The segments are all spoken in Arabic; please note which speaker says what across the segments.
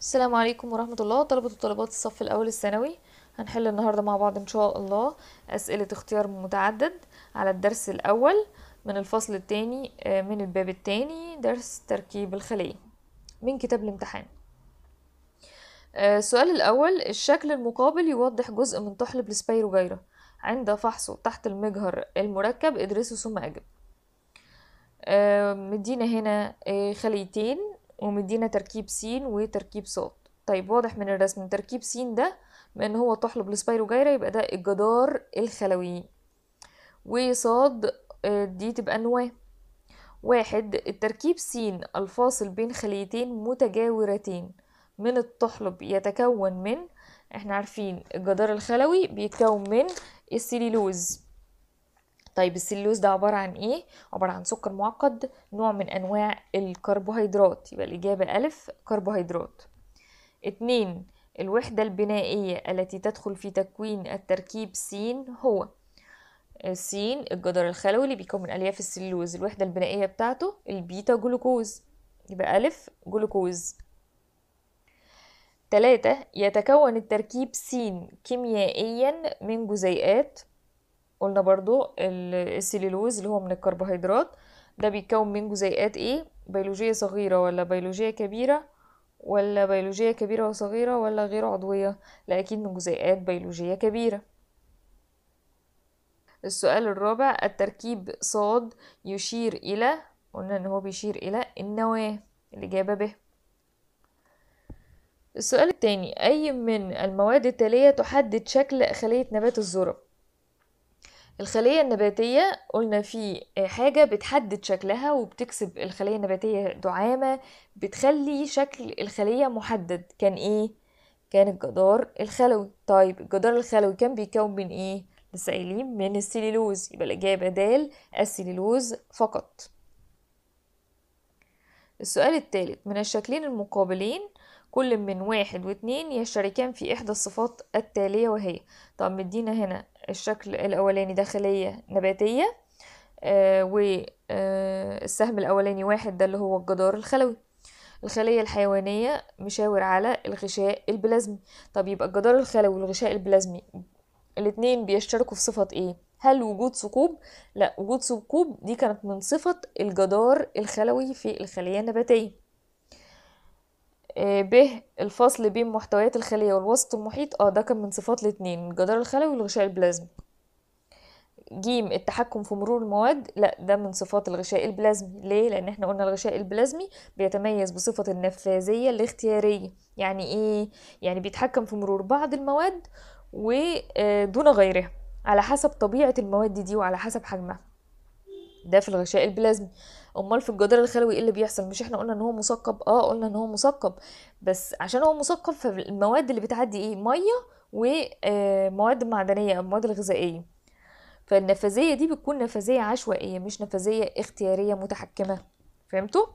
Speaker 1: السلام عليكم ورحمة الله طلبة وطلبات الصف الأول الثانوي هنحل النهاردة مع بعض إن شاء الله أسئلة اختيار متعدد على الدرس الأول من الفصل الثاني آه، من الباب الثاني درس تركيب الخلية من كتاب الامتحان آه، السؤال الأول الشكل المقابل يوضح جزء من طحلب السبيروجيرا عند فحصه تحت المجهر المركب ادرسه ثم أجب آه، مدينا هنا خليتين ومدينا تركيب س وتركيب ص طيب واضح من الرسم ان تركيب س ده بما ان هو لسبايرو بالسبايروجيرا يبقى ده الجدار الخلوي وص آه، دي تبقى النواه واحد التركيب س الفاصل بين خليتين متجاورتين من الطحلب يتكون من احنا عارفين الجدار الخلوي بيتكون من السيليلوز طيب السلوز ده عبارة عن ايه؟ عبارة عن سكر معقد نوع من انواع الكربوهيدرات يبقى الاجابة الف كربوهيدرات اتنين الوحدة البنائية التي تدخل في تكوين التركيب س هو س الجدار الخلوي اللي بيكون من ألياف السلوز الوحدة البنائية بتاعته البيتا جلوكوز يبقى ألف جلوكوز تلاتة يتكون التركيب س كيميائيا من جزيئات قلنا برضو السيلولوز اللي هو من الكربوهيدرات ده بيتكون من جزيئات ايه بيولوجية صغيرة ولا بيولوجية كبيرة ولا بيولوجية كبيرة وصغيرة ولا غير عضوية لا أكيد من جزيئات بيولوجية كبيرة السؤال الرابع التركيب صاد يشير إلى قلنا إن هو بيشير إلى النواة الإجابة به السؤال الثاني أي من المواد التالية تحدد شكل خلية نبات الذرة الخلية النباتية قلنا في آه، حاجة بتحدد شكلها وبتكسب الخلية النباتية دعامة بتخلي شكل الخلية محدد كان ايه؟ كان الجدار الخلوي طيب الجدار الخلوي كان بيكون من ايه؟ لسه قايلين من السيليلوز يبقى الإجابة دال السيليلوز فقط السؤال الثالث من الشكلين المقابلين كل من واحد واتنين يشتركان في إحدى الصفات التالية وهي طب مدينا هنا الشكل الأولاني ده خلية نباتية آه، والسهم آه، الأولاني واحد ده اللي هو الجدار الخلوي الخلية الحيوانية مشاور على الغشاء البلازمي طب يبقى الجدار الخلوي والغشاء البلازمي الاتنين بيشتركوا في صفة ايه هل وجود ثقوب لا وجود ثقوب دي كانت من صفة الجدار الخلوي في الخلية النباتية آه، ب الفصل بين محتويات الخلية والوسط المحيط اه ده كان من صفات الاتنين الجدار الخلوي والغشاء البلازمي جيم التحكم في مرور المواد لا ده من صفات الغشاء البلازمي ليه لان احنا قلنا الغشاء البلازمي بيتميز بصفه النفاذيه الاختياريه يعني ايه يعني بيتحكم في مرور بعض المواد ودون آه، غيرها على حسب طبيعه المواد دي وعلى حسب حجمها ده في الغشاء البلازمي امال في الجدار الخلوي ايه اللي بيحصل مش احنا قلنا ان هو مثقب اه قلنا ان هو مثقب بس عشان هو مثقب فالمواد اللي بتعدي ايه ميه ومواد آه، معدنيه او المواد الغذائيه فالنفاذيه دي بتكون نفاذيه عشوائيه مش نفاذيه اختياريه متحكمه فهمتوا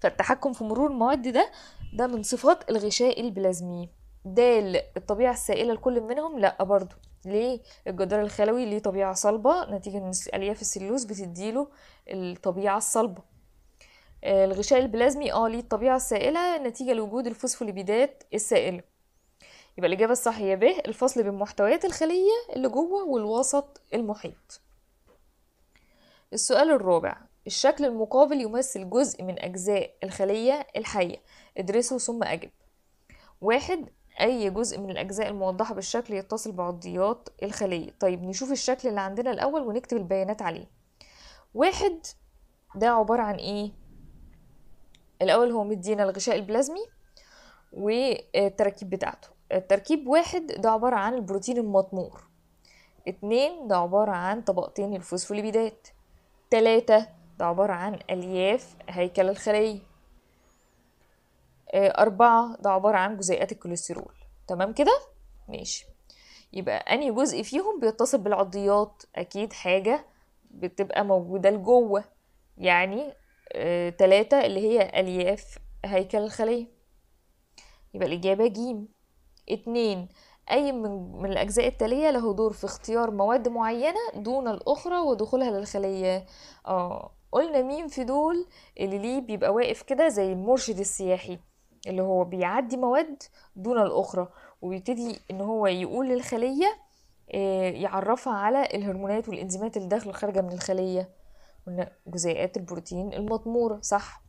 Speaker 1: فالتحكم في مرور المواد ده ده من صفات الغشاء البلازمي دال الطبيعه السائله لكل منهم لا برضو ليه الجدار الخلوي ليه طبيعة صلبة نتيجة ان ألياف السلوس بتديله الطبيعة الصلبة آه، الغشاء البلازمي اه ليه الطبيعة السائلة نتيجة لوجود الفوسفوليبيدات السائلة يبقى الإجابة الصح هي ب الفصل بين محتويات الخلية اللي جوه والوسط المحيط السؤال الرابع الشكل المقابل يمثل جزء من أجزاء الخلية الحية ادرسه ثم أجب واحد اي جزء من الاجزاء الموضحه بالشكل يتصل بعضيات الخليه طيب نشوف الشكل اللي عندنا الاول ونكتب البيانات عليه واحد ده عباره عن ايه الاول هو مدينا الغشاء البلازمي والتركيب بتاعته التركيب واحد ده عباره عن البروتين المطمور اتنين ده عباره عن طبقتين الفوسفوليبيدات تلاتة ده عباره عن الياف هيكل الخليه آه، أربعة ده عبارة عن جزيئات الكوليسترول تمام كده؟ ماشي يبقى أنهي جزء فيهم بيتصل بالعضيات أكيد حاجة بتبقى موجودة لجوه يعني آه تلاتة اللي هي ألياف هيكل الخلية يبقى الإجابة جيم اتنين أي من, من الأجزاء التالية له دور في اختيار مواد معينة دون الأخرى ودخولها للخلية اه قلنا مين في دول اللي ليه بيبقى واقف كده زي المرشد السياحي اللي هو بيعدي مواد دون الأخرى وبيبتدي إن هو يقول للخلية آه، يعرفها على الهرمونات والإنزيمات اللي داخله خارجة من الخلية قلنا جزيئات البروتين المضمورة صح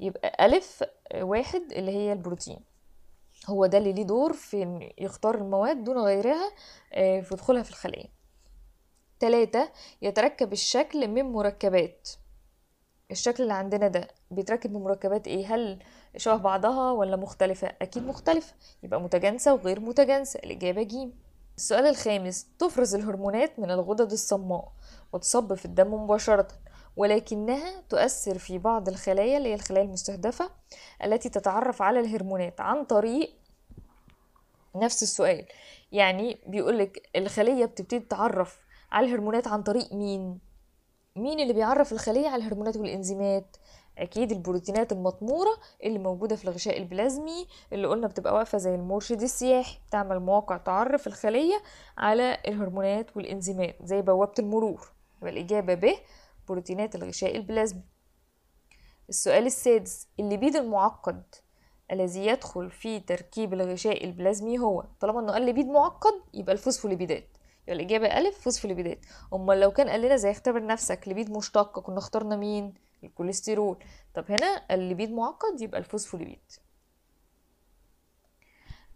Speaker 1: يبقى ألف واحد اللي هي البروتين هو ده اللي ليه دور في إن يختار المواد دون غيرها آه، في دخولها في الخلية تلاتة يتركب الشكل من مركبات الشكل اللي عندنا ده بيتركب من مركبات ايه هل شبه بعضها ولا مختلفة؟ أكيد مختلفة يبقى متجانسة وغير متجانسة الإجابة ج السؤال الخامس تفرز الهرمونات من الغدد الصماء وتصب في الدم مباشرة ولكنها تؤثر في بعض الخلايا اللي هي الخلايا المستهدفة التي تتعرف على الهرمونات عن طريق نفس السؤال يعني بيقولك الخلية بتبتدي تتعرف على الهرمونات عن طريق مين مين اللي بيعرف الخلية على الهرمونات والإنزيمات اكيد البروتينات المطموره اللي موجوده في الغشاء البلازمي اللي قلنا بتبقى واقفه زي المرشد السياحي بتعمل مواقع تعرف الخليه على الهرمونات والانزيمات زي بوابه المرور يبقى الاجابه ب بروتينات الغشاء البلازمي السؤال السادس الليبيد المعقد الذي يدخل في تركيب الغشاء البلازمي هو طالما انه قال ليبيد معقد يبقى الفوسفوليبيدات يبقى الاجابه الف فوسفوليبيدات امال لو كان قال لنا زي اختبر نفسك ليبيد مشتق كنا اخترنا مين الكوليسترول طب هنا الليبيد معقد يبقى الفوسفوليبيد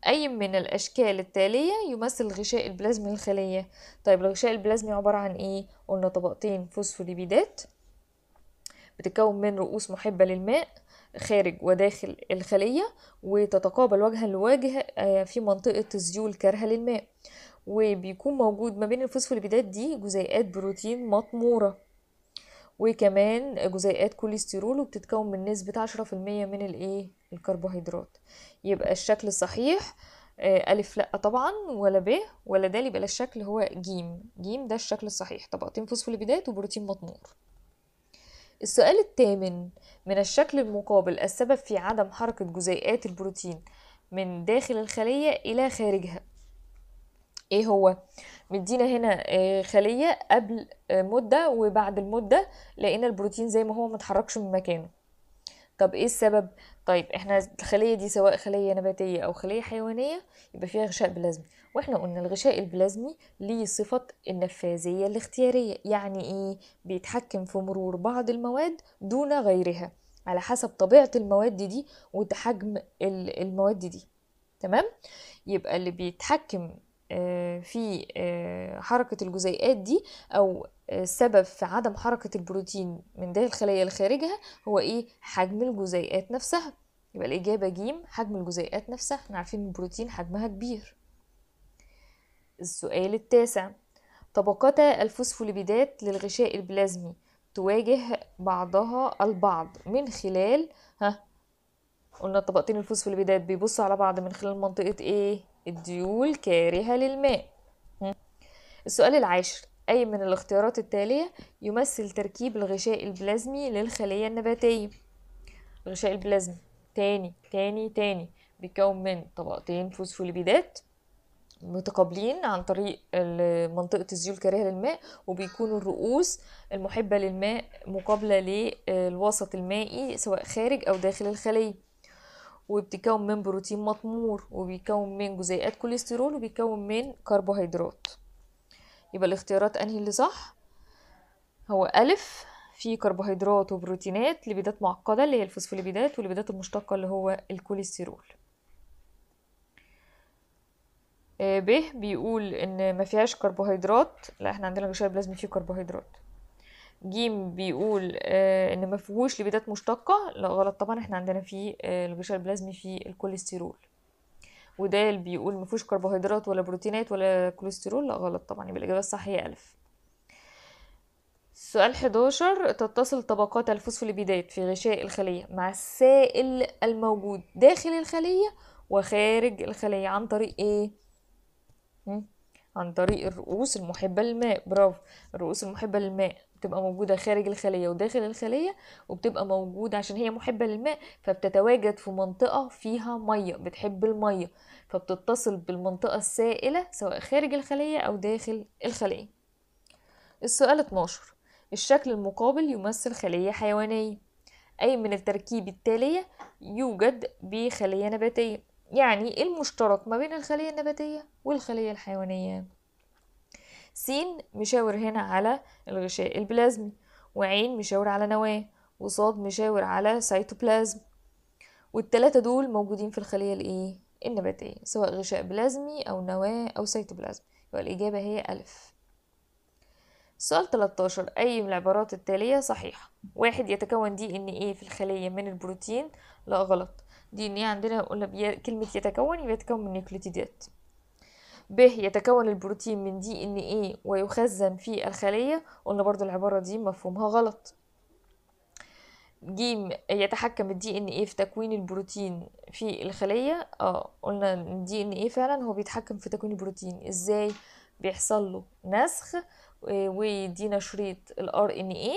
Speaker 1: أي من الأشكال التالية يمثل غشاء البلازمي الخلية طيب الغشاء البلازمي عبارة عن إيه؟ قلنا طبقتين فوسفوليبيدات بتتكون من رؤوس محبة للماء خارج وداخل الخلية وتتقابل وجها لوجه آه، في منطقة زيول كارهة للماء وبيكون موجود ما بين الفوسفوليبيدات دي جزيئات بروتين مطمورة وكمان جزيئات كوليسترول وبتتكون من نسبة عشرة في المية من الايه الكربوهيدرات يبقى الشكل الصحيح آه، ألف لأ طبعا ولا ب ولا د يبقى الشكل هو جيم جيم ده الشكل الصحيح طبقتين فوسفوليبيدات وبروتين مطمور السؤال الثامن من الشكل المقابل السبب في عدم حركة جزيئات البروتين من داخل الخلية إلى خارجها ايه هو مدينا هنا آه، خلية قبل آه، مدة وبعد المدة لقينا البروتين زي ما هو متحركش من مكانه طب ايه السبب طيب احنا الخلية دي سواء خلية نباتية او خلية حيوانية يبقى فيها غشاء بلازمي واحنا قلنا الغشاء البلازمي ليه صفة النفاذية الاختيارية يعني ايه بيتحكم في مرور بعض المواد دون غيرها على حسب طبيعة المواد دي وحجم المواد دي تمام يبقى اللي بيتحكم آه، في آه، حركة الجزيئات دي أو السبب آه، في عدم حركة البروتين من داخل الخلية لخارجها هو إيه حجم الجزيئات نفسها يبقى الإجابة جيم حجم الجزيئات نفسها احنا عارفين البروتين حجمها كبير السؤال التاسع طبقتا الفوسفوليبيدات للغشاء البلازمي تواجه بعضها البعض من خلال ها قلنا الطبقتين الفوسفوليبيدات بيبصوا على بعض من خلال منطقة ايه الديول كارهة للماء السؤال العاشر أي من الاختيارات التالية يمثل تركيب الغشاء البلازمي للخلية النباتية الغشاء البلازمي تاني تاني تاني بيتكون من طبقتين فوسفوليبيدات متقابلين عن طريق منطقة الزيول كارهة للماء وبيكون الرؤوس المحبة للماء مقابلة للوسط المائي سواء خارج أو داخل الخلية وبتكون من بروتين مطمور وبيكون من جزيئات كوليسترول وبيكون من كربوهيدرات يبقى الاختيارات انهي اللي صح هو ألف في كربوهيدرات وبروتينات لبيدات معقدة اللي هي الفوسفوليبيدات والليبيدات المشتقة اللي هو الكوليسترول آه، ب بيقول ان ما فيهاش كربوهيدرات لا احنا عندنا غشاء بلازمي فيه كربوهيدرات جيم بيقول آه ان ما فيهوش لبيدات مشتقه لا غلط طبعا احنا عندنا في آه الغشاء البلازمي في الكوليسترول ودال بيقول ما فيهوش كربوهيدرات ولا بروتينات ولا كوليسترول لا غلط طبعا يبقى الاجابه الصح هي الف سؤال 11 تتصل طبقات الفوسفوليبيدات في غشاء الخليه مع السائل الموجود داخل الخليه وخارج الخليه عن طريق ايه عن طريق الرؤوس المحبه للماء برافو الرؤوس المحبه للماء بتبقى موجودة خارج الخلية وداخل الخلية وبتبقى موجودة عشان هي محبة للماء فبتتواجد في منطقة فيها مية بتحب المية فبتتصل بالمنطقة السائلة سواء خارج الخلية أو داخل الخلية السؤال 12 الشكل المقابل يمثل خلية حيوانية أي من التركيب التالية يوجد بخلية نباتية يعني المشترك ما بين الخلية النباتية والخلية الحيوانية س مشاور هنا على الغشاء البلازمي وعين مشاور على نواه وصاد مشاور على سيتوبلازم والتلاتة دول موجودين في الخلية الايه النباتية سواء غشاء بلازمي أو نواة أو سيتوبلازم يبقى الإجابة هي ألف سؤال 13 أي من العبارات التالية صحيحة واحد يتكون دي إن إيه في الخلية من البروتين لا غلط دي إن إيه عندنا قلنا كلمة يتكون يبقى يتكون من نيوكليوتيدات ب يتكون البروتين من دي ان ايه ويخزن في الخلية قلنا برضو العبارة دي مفهومها غلط ج يتحكم الدي ان ايه في تكوين البروتين في الخلية اه قلنا الدي ان ايه فعلا هو بيتحكم في تكوين البروتين ازاي بيحصل له نسخ آه، ويدينا شريط الار ان ايه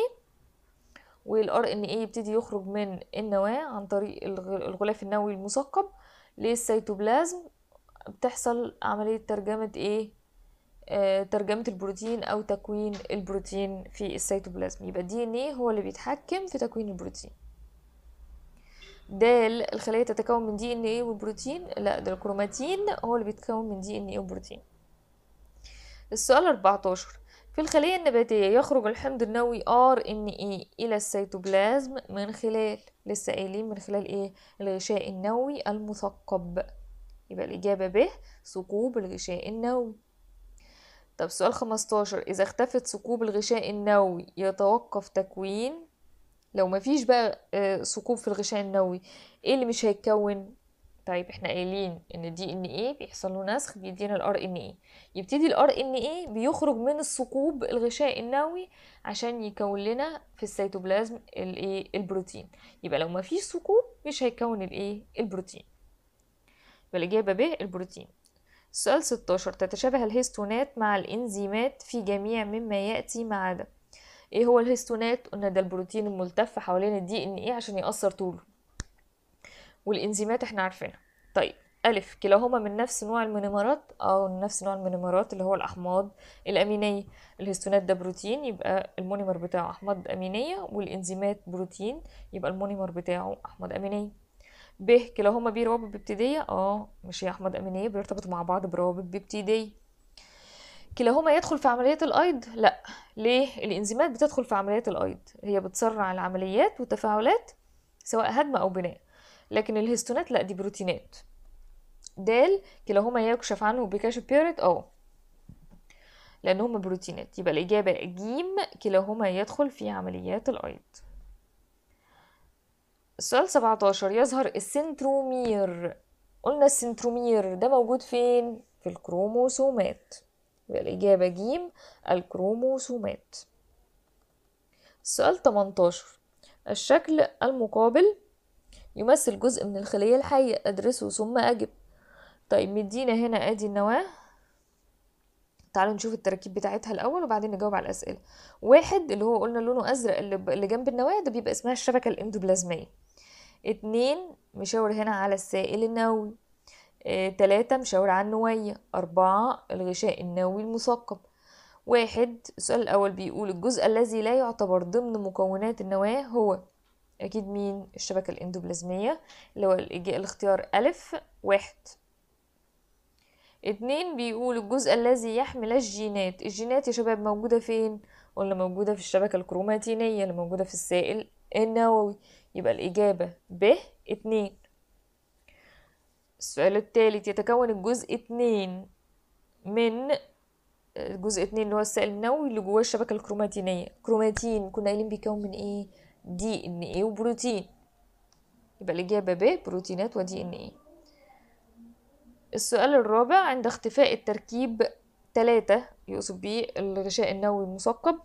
Speaker 1: والار ان ايه يبتدي يخرج من النواة عن طريق الغلاف النووي المثقب للسيتوبلازم بتحصل عملية ترجمة ايه آه ترجمة البروتين او تكوين البروتين في السيتوبلازم يبقى دي ان ايه هو اللي بيتحكم في تكوين البروتين د الخلية تتكون من دي ان ايه والبروتين لا ده الكروماتين هو اللي بيتكون من دي ان ايه وبروتين السؤال 14 في الخلية النباتية يخرج الحمض النووي ار ان ايه إلى السيتوبلازم من خلال لسه قايلين من خلال إيه الغشاء النووي المثقب يبقى الإجابة ب ثقوب الغشاء النووي طب سؤال 15 إذا اختفت ثقوب الغشاء النووي يتوقف تكوين لو مفيش بقى آه، ثقوب في الغشاء النووي ايه اللي مش هيتكون طيب احنا قايلين ان دي ان ايه بيحصل له نسخ بيدينا الار ان ايه يبتدي الار ان ايه بيخرج من الثقوب الغشاء النووي عشان يكون لنا في السيتوبلازم الايه البروتين يبقى لو مفيش ثقوب مش هيكون الايه البروتين والإجابة ب البروتين السؤال 16 تتشابه الهيستونات مع الإنزيمات في جميع مما يأتي ما عدا ايه هو الهيستونات قلنا ده البروتين الملتف حوالين الدي ان ايه عشان يأثر طوله والإنزيمات احنا عارفينها طيب ألف كلاهما من نفس نوع المونيمرات أو آه، نفس نوع المونيمرات اللي هو الأحماض الأمينية الهيستونات ده بروتين يبقى المونيمر بتاعه أحماض أمينية والإنزيمات بروتين يبقى المونيمر بتاعه أحماض أمينية ب كلاهما هما روابط بابتدية اه مش يا أحمد أمينية بيرتبطوا مع بعض بروابط بابتدية كلاهما يدخل في عملية الأيض؟ لا ليه؟ الإنزيمات بتدخل في عملية الأيض هي بتسرع العمليات والتفاعلات سواء هدم أو بناء لكن الهستونات لا دي بروتينات د كلاهما يكشف عنه بكشف بيرت اه لأن هما بروتينات يبقى الإجابة ج كلاهما يدخل في عمليات الأيض السؤال 17 يظهر السنترومير قلنا السنترومير ده موجود فين في الكروموسومات يبقى الإجابة ج الكروموسومات السؤال 18 الشكل المقابل يمثل جزء من الخلية الحية أدرسه ثم أجب طيب مدينا هنا أدي النواة تعالوا نشوف التركيب بتاعتها الأول وبعدين نجاوب على الأسئلة واحد اللي هو قلنا لونه أزرق اللي جنب النواة ده بيبقى اسمها الشبكة الإندوبلازمية اتنين مشاور هنا على السائل النووي آه، تلاتة مشاور على النوية أربعة الغشاء النووي المثقب واحد السؤال الأول بيقول الجزء الذي لا يعتبر ضمن مكونات النواة هو أكيد مين الشبكة الإندوبلازمية اللي هو الاختيار ألف واحد اتنين بيقول الجزء الذي يحمل الجينات الجينات يا شباب موجودة فين؟ قلنا موجودة في الشبكة الكروماتينية اللي موجودة في السائل النووي يبقى الإجابة ب اتنين السؤال الثالث يتكون الجزء اتنين من الجزء اتنين اللي هو السائل النووي اللي جواه الشبكة الكروماتينية كروماتين كنا قايلين بيكون من ايه دي ان ايه وبروتين يبقى الإجابة ب بروتينات ودي ان ايه السؤال الرابع عند اختفاء التركيب ثلاثة يقصد بيه الغشاء النووي المثقب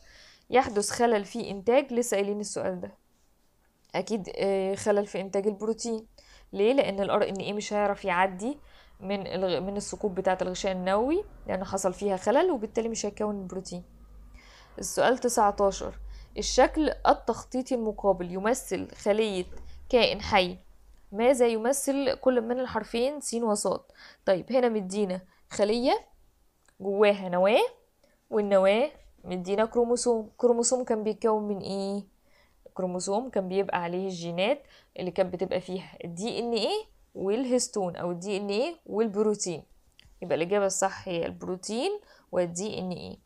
Speaker 1: يحدث خلل في إنتاج لسائلين السؤال ده اكيد آه، خلل في انتاج البروتين ليه لان الار ان ايه مش هيعرف يعدي من من الثقوب بتاعه الغشاء النووي لان حصل فيها خلل وبالتالي مش هيكون بروتين السؤال 19 الشكل التخطيطي المقابل يمثل خلية كائن حي ماذا يمثل كل من الحرفين س وصاد طيب هنا مدينا خلية جواها نواة والنواة مدينا كروموسوم كروموسوم كان بيتكون من ايه الكروموسوم كان بيبقى عليه الجينات اللي كانت بتبقى فيها الدي ان ايه والهستون او الدي ان ايه والبروتين يبقى الاجابه الصح هي البروتين والدي ان ايه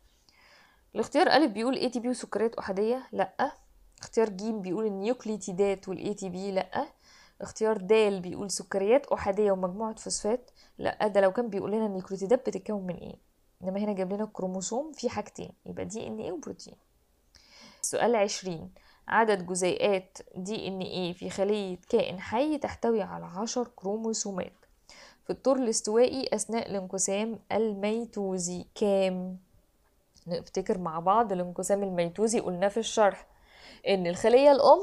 Speaker 1: الاختيار ا بيقول اي تي بي وسكريات احاديه لا اختيار ج بيقول النيوكليتيدات والاي تي بي لا اختيار د بيقول سكريات احاديه ومجموعه فوسفات لا ده لو كان بيقول لنا النيوكليتيدات بتتكون من ايه انما هنا جاب لنا الكروموسوم فيه حاجتين يبقى دي ان ايه وبروتين سؤال عشرين عدد جزيئات دي ان ايه في خلية كائن حي تحتوي على عشر كروموسومات في الطور الاستوائي أثناء الانقسام الميتوزي كام؟ نفتكر مع بعض الانقسام الميتوزي قلنا في الشرح ان الخلية الأم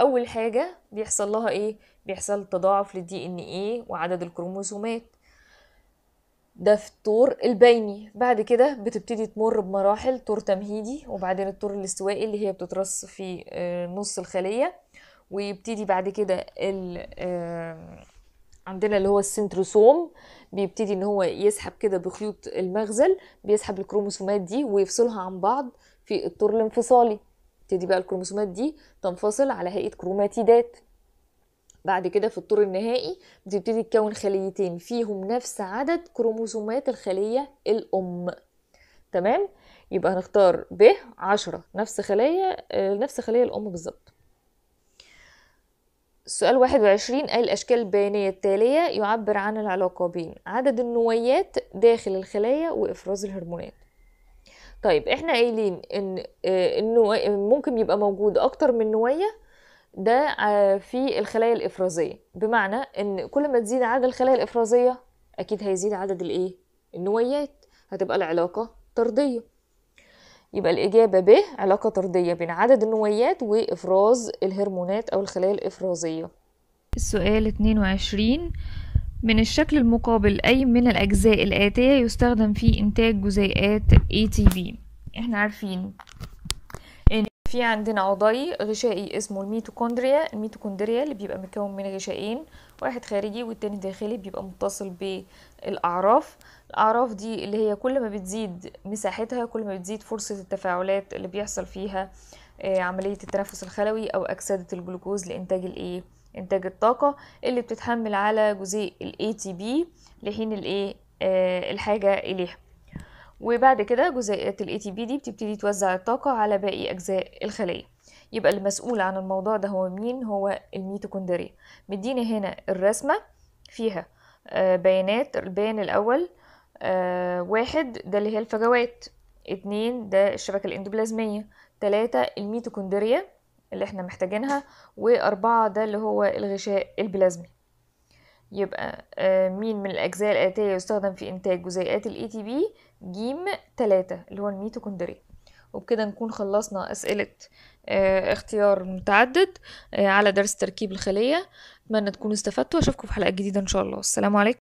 Speaker 1: أول حاجة بيحصل لها ايه؟ بيحصل تضاعف للدي ان ايه وعدد الكروموسومات ده في الطور البيني بعد كده بتبتدي تمر بمراحل طور تمهيدي وبعدين الطور الاستوائي اللي هي بتترص في آه، نص الخلية ويبتدي بعد كده آه، عندنا اللي هو السنتروسوم بيبتدي ان هو يسحب كده بخيوط المغزل بيسحب الكروموسومات دي ويفصلها عن بعض في الطور الانفصالي تبتدي بقى الكروموسومات دي تنفصل على هيئة كروماتيدات بعد كده في الطور النهائي بتبتدي تكون خليتين فيهم نفس عدد كروموسومات الخلية الأم تمام يبقى هنختار ب عشرة نفس خلية آه، نفس خلية الأم بالظبط السؤال 21 أي الأشكال البيانية التالية يعبر عن العلاقة بين عدد النويات داخل الخلايا وإفراز الهرمونات طيب احنا قايلين ان آه، ممكن يبقى موجود اكتر من نويه ده آه، في الخلايا الافرازيه بمعنى ان كل ما تزيد عدد الخلايا الافرازيه اكيد هيزيد عدد الايه النويات هتبقى العلاقه طرديه يبقى الاجابه ب علاقه طرديه بين عدد النويات وافراز الهرمونات او الخلايا الافرازيه السؤال 22 من الشكل المقابل أي من الأجزاء الآتية يستخدم في إنتاج جزيئات ATP احنا عارفين في عندنا عضي غشائي اسمه الميتوكوندريا الميتوكوندريا اللي بيبقى مكون من غشائين واحد خارجي والتاني داخلي بيبقى متصل بالأعراف الأعراف دي اللي هي كل ما بتزيد مساحتها كل ما بتزيد فرصة التفاعلات اللي بيحصل فيها آه، عملية التنفس الخلوي أو أكسدة الجلوكوز لإنتاج الإيه إنتاج الطاقة اللي بتتحمل على جزيء ال بي لحين الإيه الحاجة إليها وبعد كده جزيئات الاي تي بي دي بتبتدي توزع الطاقة على باقي أجزاء الخلية يبقى المسؤول عن الموضوع ده هو مين هو الميتوكوندريا مدينا هنا الرسمة فيها آه، بيانات البيان الأول آه، واحد ده اللي هي الفجوات اتنين ده الشبكة الاندوبلازمية تلاتة الميتوكوندريا اللي احنا محتاجينها وأربعة ده اللي هو الغشاء البلازمي يبقى آه، مين من الأجزاء الآتية يستخدم في إنتاج جزيئات الـ ATP جيم تلاتة اللي هو الميتوكوندريا وبكده نكون خلصنا أسئلة آه، اختيار متعدد آه، على درس تركيب الخلية أتمنى تكونوا استفدتوا وأشوفكم في حلقة جديدة إن شاء الله السلام عليكم